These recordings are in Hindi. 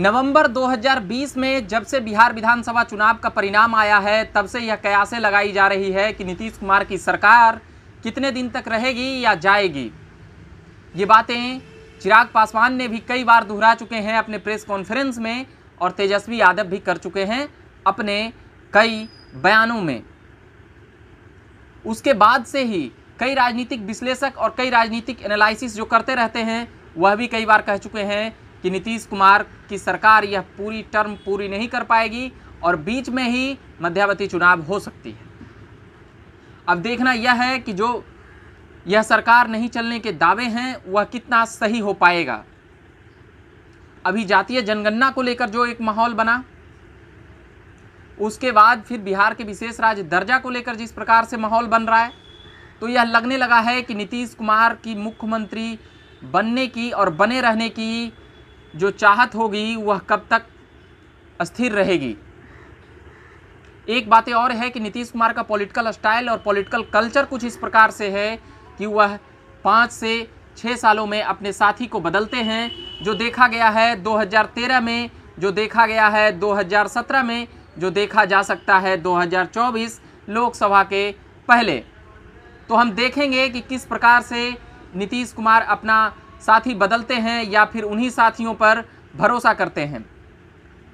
नवंबर 2020 में जब से बिहार विधानसभा चुनाव का परिणाम आया है तब से यह कयासें लगाई जा रही है कि नीतीश कुमार की सरकार कितने दिन तक रहेगी या जाएगी ये बातें चिराग पासवान ने भी कई बार दोहरा चुके हैं अपने प्रेस कॉन्फ्रेंस में और तेजस्वी यादव भी कर चुके हैं अपने कई बयानों में उसके बाद से ही कई राजनीतिक विश्लेषक और कई राजनीतिक एनालिसिस जो करते रहते हैं वह भी कई बार कह चुके हैं कि नीतीश कुमार की सरकार यह पूरी टर्म पूरी नहीं कर पाएगी और बीच में ही मध्यावती चुनाव हो सकती है अब देखना यह है कि जो यह सरकार नहीं चलने के दावे हैं वह कितना सही हो पाएगा अभी जातीय जनगणना को लेकर जो एक माहौल बना उसके बाद फिर बिहार के विशेष राज्य दर्जा को लेकर जिस प्रकार से माहौल बन रहा है तो यह लगने लगा है कि नीतीश कुमार की मुख्यमंत्री बनने की और बने रहने की जो चाहत होगी वह कब तक अस्थिर रहेगी एक बातें और है कि नीतीश कुमार का पॉलिटिकल स्टाइल और पॉलिटिकल कल्चर कुछ इस प्रकार से है कि वह पाँच से छः सालों में अपने साथी को बदलते हैं जो देखा गया है 2013 में जो देखा गया है 2017 में जो देखा जा सकता है 2024 लोकसभा के पहले तो हम देखेंगे कि किस प्रकार से नीतीश कुमार अपना साथी बदलते हैं या फिर उन्हीं साथियों पर भरोसा करते हैं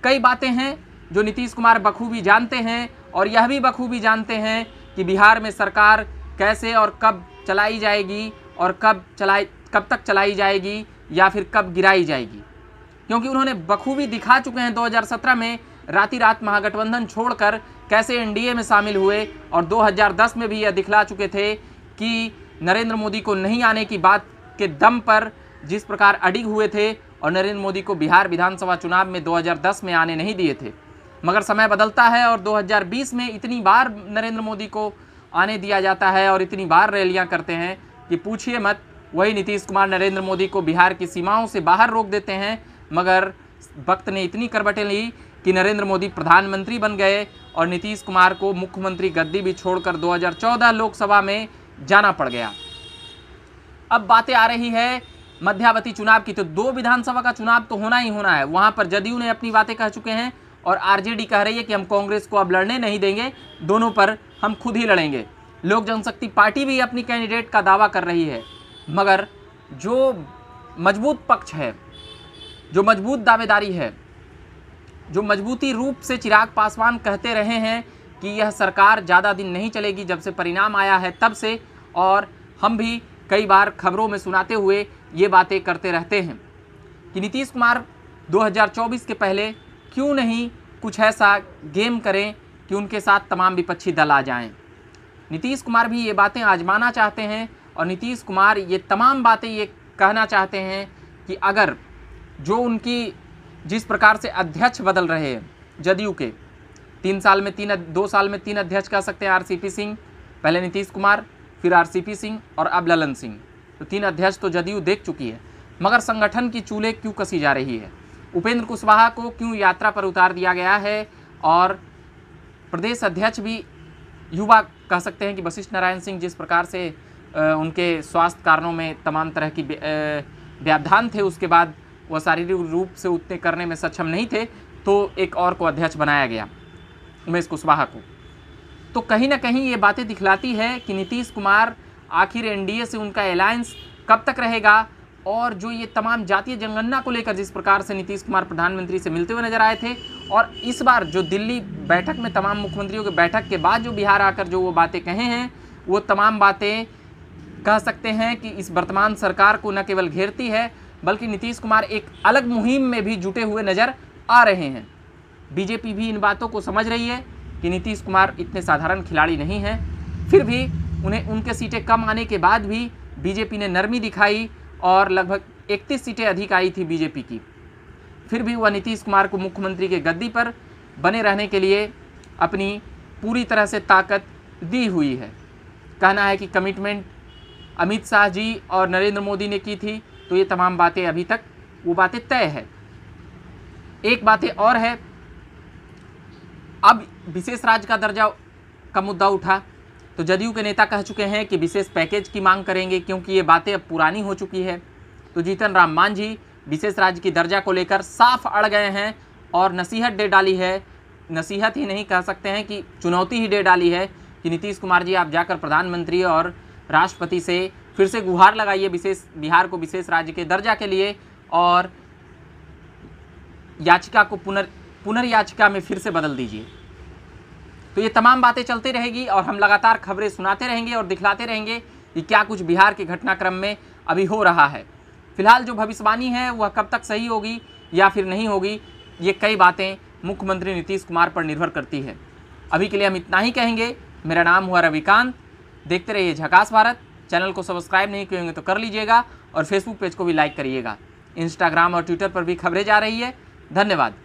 कई बातें हैं जो नीतीश कुमार बखूबी जानते हैं और यह भी बखूबी जानते हैं कि बिहार में सरकार कैसे और कब चलाई जाएगी और कब चलाई कब तक चलाई जाएगी या फिर कब गिराई जाएगी क्योंकि उन्होंने बखूबी दिखा चुके हैं 2017 में राती रात महागठबंधन छोड़कर कैसे एनडीए में शामिल हुए और 2010 में भी यह दिखला चुके थे कि नरेंद्र मोदी को नहीं आने की बात के दम पर जिस प्रकार अडिग हुए थे और नरेंद्र मोदी को बिहार विधानसभा चुनाव में 2010 में आने नहीं दिए थे मगर समय बदलता है और 2020 में इतनी बार नरेंद्र मोदी को आने दिया जाता है और इतनी बार रैलियां करते हैं कि पूछिए मत वही नीतीश कुमार नरेंद्र मोदी को बिहार की सीमाओं से बाहर रोक देते हैं मगर वक्त ने इतनी करवटें ली कि नरेंद्र मोदी प्रधानमंत्री बन गए और नीतीश कुमार को मुख्यमंत्री गद्दी भी छोड़कर दो लोकसभा में जाना पड़ गया अब बातें आ रही है मध्यावती चुनाव की तो दो विधानसभा का चुनाव तो होना ही होना है वहां पर जदयू ने अपनी बातें कह चुके हैं और आरजेडी कह रही है कि हम कांग्रेस को अब लड़ने नहीं देंगे दोनों पर हम खुद ही लड़ेंगे लोक जनशक्ति पार्टी भी अपनी कैंडिडेट का दावा कर रही है मगर जो मजबूत पक्ष है जो मजबूत दावेदारी है जो मजबूती रूप से चिराग पासवान कहते रहे हैं कि यह सरकार ज़्यादा दिन नहीं चलेगी जब से परिणाम आया है तब से और हम भी कई बार खबरों में सुनाते हुए ये बातें करते रहते हैं कि नीतीश कुमार 2024 के पहले क्यों नहीं कुछ ऐसा गेम करें कि उनके साथ तमाम विपक्षी दल आ जाएं। नीतीश कुमार भी ये बातें आजमाना चाहते हैं और नीतीश कुमार ये तमाम बातें ये कहना चाहते हैं कि अगर जो उनकी जिस प्रकार से अध्यक्ष बदल रहे हैं जदयू के तीन साल में तीन दो साल में तीन अध्यक्ष कह सकते हैं आर सिंह पहले नीतीश कुमार फिर आरसीपी सिंह और अब ललन सिंह तो तीन अध्यक्ष तो जदयू देख चुकी है मगर संगठन की चूल्हे क्यों कसी जा रही है उपेंद्र कुशवाहा को क्यों यात्रा पर उतार दिया गया है और प्रदेश अध्यक्ष भी युवा कह सकते हैं कि वशिष्ठ नारायण सिंह जिस प्रकार से उनके स्वास्थ्य कारणों में तमाम तरह की व्यावधान थे उसके बाद वह शारीरिक रूप से उतने करने में सक्षम नहीं थे तो एक और को अध्यक्ष बनाया गया उमेश कुशवाहा को तो कहीं ना कहीं ये बातें दिखलाती है कि नीतीश कुमार आखिर एनडीए से उनका अलायंस कब तक रहेगा और जो ये तमाम जातीय जनगणना को लेकर जिस प्रकार से नीतीश कुमार प्रधानमंत्री से मिलते हुए नजर आए थे और इस बार जो दिल्ली बैठक में तमाम मुख्यमंत्रियों की बैठक के बाद जो बिहार आकर जो वो बातें कहे हैं वो तमाम बातें कह सकते हैं कि इस वर्तमान सरकार को न केवल घेरती है बल्कि नीतीश कुमार एक अलग मुहिम में भी जुटे हुए नज़र आ रहे हैं बीजेपी भी इन बातों को समझ रही है कि नीतीश कुमार इतने साधारण खिलाड़ी नहीं हैं फिर भी उन्हें उनके सीटें कम आने के बाद भी बीजेपी ने नरमी दिखाई और लगभग 31 सीटें अधिक आई थी बीजेपी की फिर भी वह नीतीश कुमार को मुख्यमंत्री के गद्दी पर बने रहने के लिए अपनी पूरी तरह से ताकत दी हुई है कहना है कि कमिटमेंट अमित शाह जी और नरेंद्र मोदी ने की थी तो ये तमाम बातें अभी तक वो बातें तय है एक बातें और है अब विशेष राज्य का दर्जा का मुद्दा उठा तो जदयू के नेता कह चुके हैं कि विशेष पैकेज की मांग करेंगे क्योंकि ये बातें अब पुरानी हो चुकी है तो जीतन राम मांझी विशेष राज्य की दर्जा को लेकर साफ अड़ गए हैं और नसीहत दे डाली है नसीहत ही नहीं कह सकते हैं कि चुनौती ही दे डाली है कि नीतीश कुमार जी आप जाकर प्रधानमंत्री और राष्ट्रपति से फिर से गुहार लगाइए विशेष बिहार को विशेष राज्य के दर्जा के लिए और याचिका को पुनर् पुनर्याचिका में फिर से बदल दीजिए तो ये तमाम बातें चलती रहेगी और हम लगातार खबरें सुनाते रहेंगे और दिखलाते रहेंगे कि क्या कुछ बिहार के घटनाक्रम में अभी हो रहा है फिलहाल जो भविष्यवाणी है वह कब तक सही होगी या फिर नहीं होगी ये कई बातें मुख्यमंत्री नीतीश कुमार पर निर्भर करती है अभी के लिए हम इतना ही कहेंगे मेरा नाम हुआ रविकांत देखते रहिए झकास भारत चैनल को सब्सक्राइब नहीं किए होंगे तो कर लीजिएगा और फेसबुक पेज को भी लाइक करिएगा इंस्टाग्राम और ट्विटर पर भी खबरें जा रही है धन्यवाद